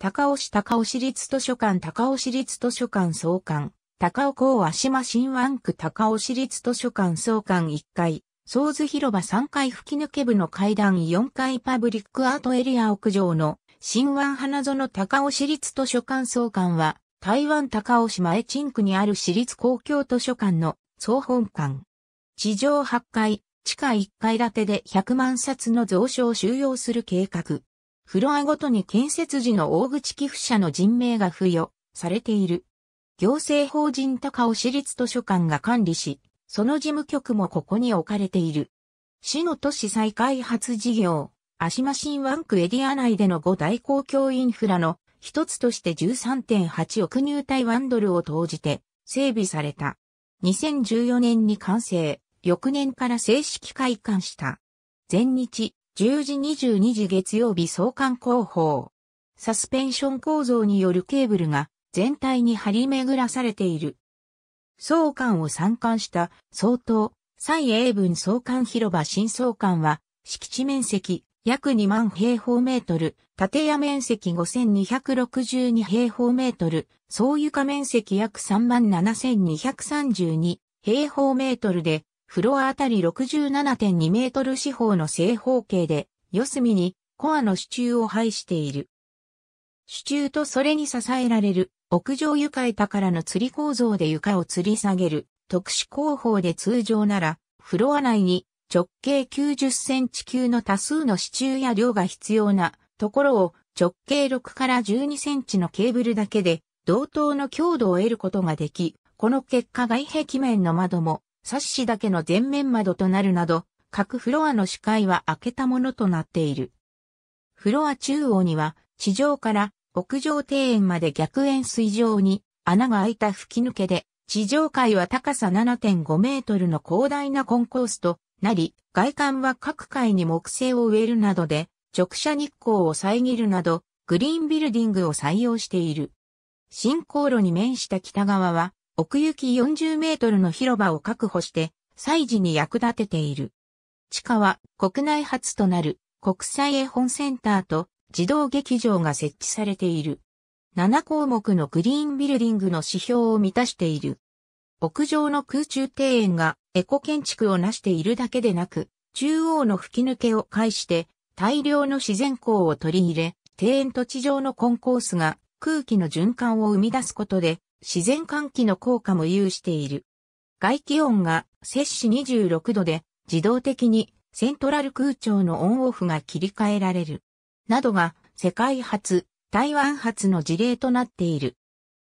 高尾市高尾市立図書館高尾市立図書館総館、高尾港足島新湾区高尾市立図書館総館1階、総図広場3階吹き抜け部の階段4階パブリックアートエリア屋上の新湾花園高尾市立図書館総館は、台湾高尾市前鎮区にある市立公共図書館の総本館。地上8階、地下1階建てで100万冊の蔵書を収容する計画。フロアごとに建設時の大口寄付者の人名が付与されている。行政法人高尾市立図書館が管理し、その事務局もここに置かれている。市の都市再開発事業、足間新湾区エリア内での5大公共インフラの一つとして13.8億入台湾ドルを投じて整備された。2014年に完成、翌年から正式開館した。全日、10時22時月曜日総監広報。サスペンション構造によるケーブルが全体に張り巡らされている。総監を参観した総統、蔡英文総監広場新総監は敷地面積約2万平方メートル、建屋面積5262平方メートル、総床面積約3万7232平方メートルでフロアあたり67.2メートル四方の正方形で、四隅にコアの支柱を配している。支柱とそれに支えられる屋上床板からの吊り構造で床を吊り下げる特殊工法で通常ならフロア内に直径90センチ級の多数の支柱や量が必要なところを直径6から12センチのケーブルだけで同等の強度を得ることができ、この結果外壁面の窓もサッシだけの全面窓となるなど、各フロアの視界は開けたものとなっている。フロア中央には、地上から屋上庭園まで逆円水上に穴が開いた吹き抜けで、地上階は高さ7.5メートルの広大なコンコースとなり、外観は各階に木製を植えるなどで、直射日光を遮るなど、グリーンビルディングを採用している。新航路に面した北側は、奥行き40メートルの広場を確保して、祭事に役立てている。地下は国内初となる国際絵本センターと児童劇場が設置されている。7項目のグリーンビルディングの指標を満たしている。屋上の空中庭園がエコ建築を成しているだけでなく、中央の吹き抜けを介して大量の自然光を取り入れ、庭園と地上のコンコースが空気の循環を生み出すことで自然換気の効果も有している。外気温が摂氏26度で自動的にセントラル空調のオンオフが切り替えられる。などが世界初、台湾初の事例となっている。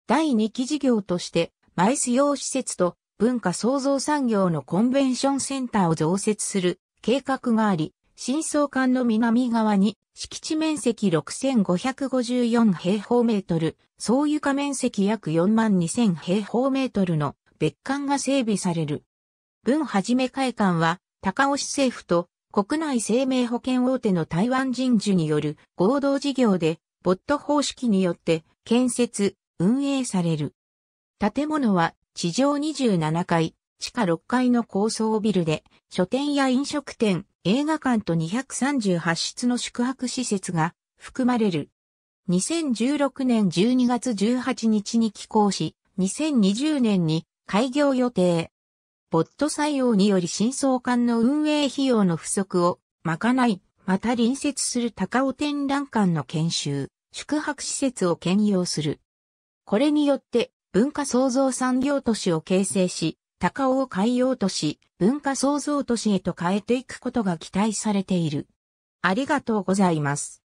第2期事業としてマイス用施設と文化創造産業のコンベンションセンターを増設する計画があり、新総館の南側に、敷地面積6554平方メートル、総床面積約4万2000平方メートルの別館が整備される。文はじめ会館は、高尾市政府と国内生命保険大手の台湾人樹による合同事業で、ボット方式によって建設、運営される。建物は地上27階、地下6階の高層ビルで、書店や飲食店、映画館と238室の宿泊施設が含まれる。2016年12月18日に寄港し、2020年に開業予定。ボット採用により新装館の運営費用の不足を賄い、また隣接する高尾展覧館の研修、宿泊施設を兼用する。これによって文化創造産業都市を形成し、高尾を海洋都市、文化創造都市へと変えていくことが期待されている。ありがとうございます。